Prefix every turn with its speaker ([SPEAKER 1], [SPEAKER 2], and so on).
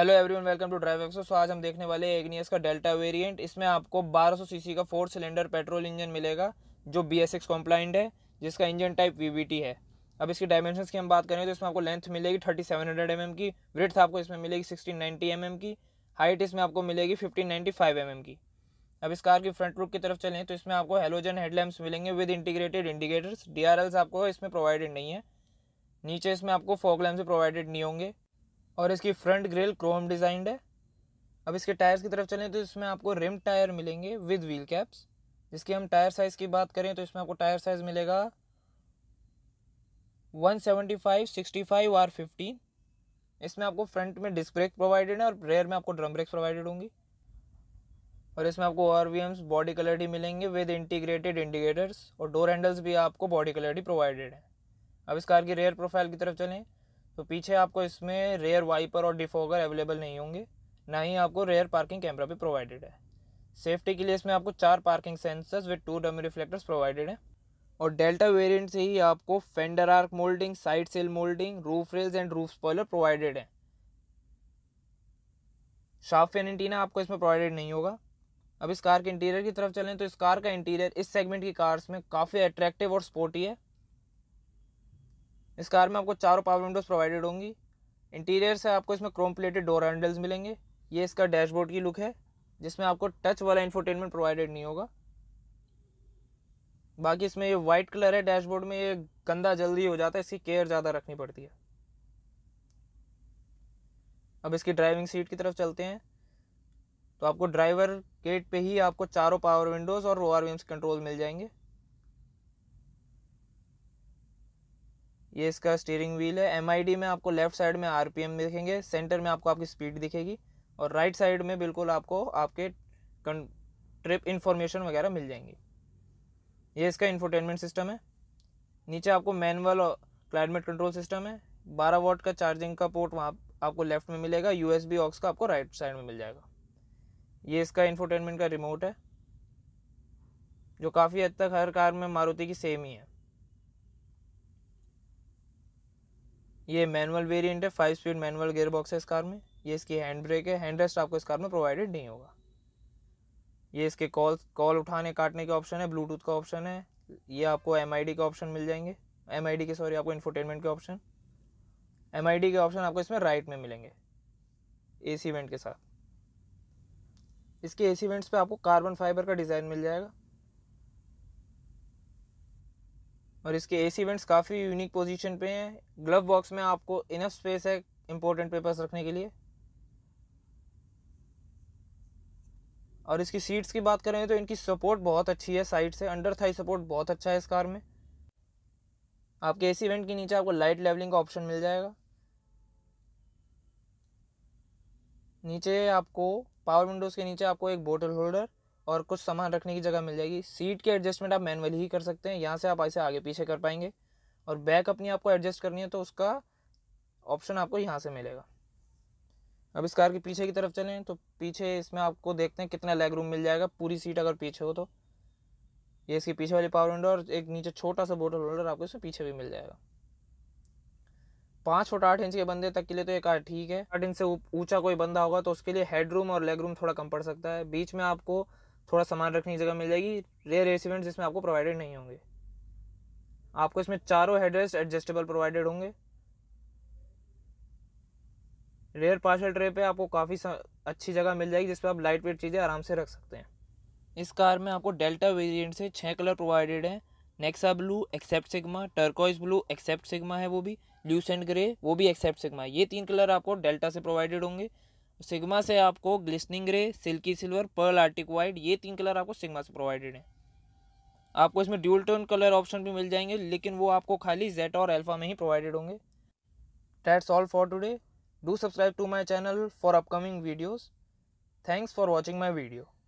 [SPEAKER 1] hello everyone welcome to drive एक्सो so आज हम देखने वाले हैं एग्नियस का डेल्टा वेरिएंट इसमें आपको 1200 सीसी का फोर सिलेंडर पेट्रोल इंजन मिलेगा जो बी एस है जिसका इंजन टाइप वी है अब इसकी डायमेंशन की हम बात करें तो इसमें आपको लेंथ मिलेगी thirty seven hundred M M की ब्रिथ आपको इसमें मिलेगी सिक्सटीन नाइन्टी एम एम की हाइट इसमें आपको मिलेगी fifteen ninety five M M की अब इस कार की फ्रंट लुक की तरफ चलें तो इसमें आपको हेलोजन हेडलैम्प्स मिलेंगे विद इंटीग्रेटेड इंडिकेटर्स डी आपको इसमें प्रोवाइडेड नहीं है नीचे इसमें आपको फोक लैम्प प्रोवाइडेड नहीं होंगे और इसकी फ्रंट ग्रिल क्रोम डिजाइंड है अब इसके टायर्स की तरफ चलें तो इसमें आपको रिम टायर मिलेंगे विद व्हील कैप्स जिसकी हम टायर साइज़ की बात करें तो इसमें आपको टायर साइज़ मिलेगा 175, 65 और 15 इसमें आपको फ्रंट में डिस्क ब्रेक प्रोवाइडेड है और रेयर में आपको ड्रम ब्रेक्स प्रोवाइडेड होंगी और इसमें आपको R V Ms body colour ही मिलेंगे विद इंटीग्रेटेड इंडिकेटर्स और डोर हैंडल्स भी आपको बॉडी कलर ही प्रोवाइडेड है अब इस कार की रेयर प्रोफाइल की तरफ चलें तो पीछे आपको इसमें रेयर वाइपर और डिफोगर अवेलेबल नहीं होंगे ना ही आपको रेयर पार्किंग कैमरा भी प्रोवाइडेड है सेफ्टी के लिए इसमें आपको चार parking sensors with two dummy reflectors provided हैं और डेल्टा वेरिएंट से ही आपको fender arch moulding side sill moulding roof rails and roof spoiler provided हैं शार्फ फैन एंटीना आपको इसमें प्रोवाइडेड नहीं होगा अब इस कार के इंटीरियर की तरफ चलें तो इस कार का इंटीरियर इस सेगमेंट की कार्स में काफ़ी अट्रैक्टिव और स्पोर्टी है इस कार में आपको चारों पावर विंडोज़ प्रोवाइडेड होंगी इंटीरियर से आपको इसमें क्रोम प्लेटेड डोर हैंडल्स मिलेंगे ये इसका डैशबोर्ड की लुक है जिसमें आपको टच वाला इन्फोटेनमेंट प्रोवाइडेड नहीं होगा बाकी इसमें ये वाइट कलर है डैशबोर्ड में ये गंदा जल्दी हो जाता है इसकी केयर ज़्यादा रखनी पड़ती है अब इसकी ड्राइविंग सीट की तरफ चलते हैं तो आपको ड्राइवर गेट पे ही आपको चारों पावर विंडोज़ और रोआर आर कंट्रोल मिल जाएंगे ये इसका स्टीयरिंग व्हील है एम में आपको लेफ्ट साइड में आर दिखेंगे सेंटर में आपको आपकी स्पीड दिखेगी और राइट साइड में बिल्कुल आपको आपके ट्रिप इन्फॉर्मेशन वगैरह मिल जाएंगी ये इसका इन्फोटेनमेंट सिस्टम है नीचे आपको मैनुअल क्लाइमेट कंट्रोल सिस्टम है 12 वॉट का चार्जिंग का पोर्ट वहाँ आपको लेफ्ट में मिलेगा यू एस ऑक्स का आपको राइट साइड में मिल जाएगा ये इसका इन्फोटेनमेंट का रिमोट है जो काफ़ी हद तक हर कार में मारुति की सेम ही है ये मैनुअल वेरिएंट है five speed manual gear box है इस कार में ये इसकी हैंड ब्रेक है हैंड रेस्ट आपको इस कार में प्रोवाइडेड नहीं होगा ये इसके कॉल कॉल उठाने काटने के ऑप्शन है ब्लूटूथ का ऑप्शन है ये आपको एम का ऑप्शन मिल जाएंगे एम के सॉरी आपको इन्फोटेनमेंट के ऑप्शन एम के ऑप्शन आपको इसमें राइट में मिलेंगे ए सी के साथ इसके ए सी पे पर आपको कार्बन फाइबर का डिज़ाइन मिल जाएगा और इसके सी इवेंट्स काफ़ी यूनिक पोजीशन पे हैं ग्लव बॉक्स में आपको इनफ स्पेस है इंपॉर्टेंट पेपर्स रखने के लिए और इसकी सीट्स की बात करें तो इनकी सपोर्ट बहुत अच्छी है साइड से अंडर थाई सपोर्ट बहुत अच्छा है इस कार में आपके एसी वेंट के नीचे आपको लाइट लेवलिंग का ऑप्शन मिल जाएगा नीचे आपको पावर विंडोज़ के नीचे आपको एक बोटल होल्डर और कुछ सामान रखने की जगह मिल जाएगी सीट के एडजस्टमेंट आप मैनुअली ही कर सकते हैं यहाँ से आप ऐसे आगे पीछे कर पाएंगे और बैक अपनी आपको एडजस्ट करनी है तो उसका ऑप्शन आपको यहाँ से मिलेगा अब इस कार के पीछे की तरफ चलें तो पीछे इसमें आपको देखते हैं कितना लेग रूम मिल जाएगा पूरी सीट अगर पीछे हो तो ये इसके पीछे वाली पावर विंडो और एक नीचे छोटा सा बोटल होल्डर आपको इसमें पीछे भी मिल जाएगा पाँच फुट आठ इंच के बंदे तक के लिए तो ये कार ठीक है आठ इंच से ऊंचा कोई बंदा होगा तो उसके लिए हेड रूम और लेग रूम थोड़ा कम पड़ सकता है बीच में आपको थोड़ा सामान रखने की जगह मिल जाएगी रेयर रेसिमेंट्स इसमें आपको प्रोवाइडेड नहीं होंगे आपको इसमें चारों हेडरेस्ट एडजस्टेबल प्रोवाइडेड होंगे रेयर पार्सल ट्रे पे आपको काफ़ी अच्छी जगह मिल जाएगी जिसपे आप लाइट वेट चीज़ें आराम से रख सकते हैं इस कार में आपको डेल्टा वेरिएंट से छः कलर प्रोवाइडेड हैं Nexa blue except Sigma turquoise blue except Sigma है वो भी एंड ग्रे वो भी एक्सेप्ट सिग्मा है ये तीन कलर आपको डेल्टा से प्रोवाइडेड होंगे सिग्मा से आपको glistening grey silky silver pearl arctic white ये तीन कलर आपको सिग्मा से प्रोवाइडेड है आपको इसमें ड्यूल टोन कलर ऑप्शन भी मिल जाएंगे लेकिन वो आपको खाली जेट और एल्फा में ही प्रोवाइडेड होंगे that's all for today do subscribe to my channel for upcoming videos thanks for watching my video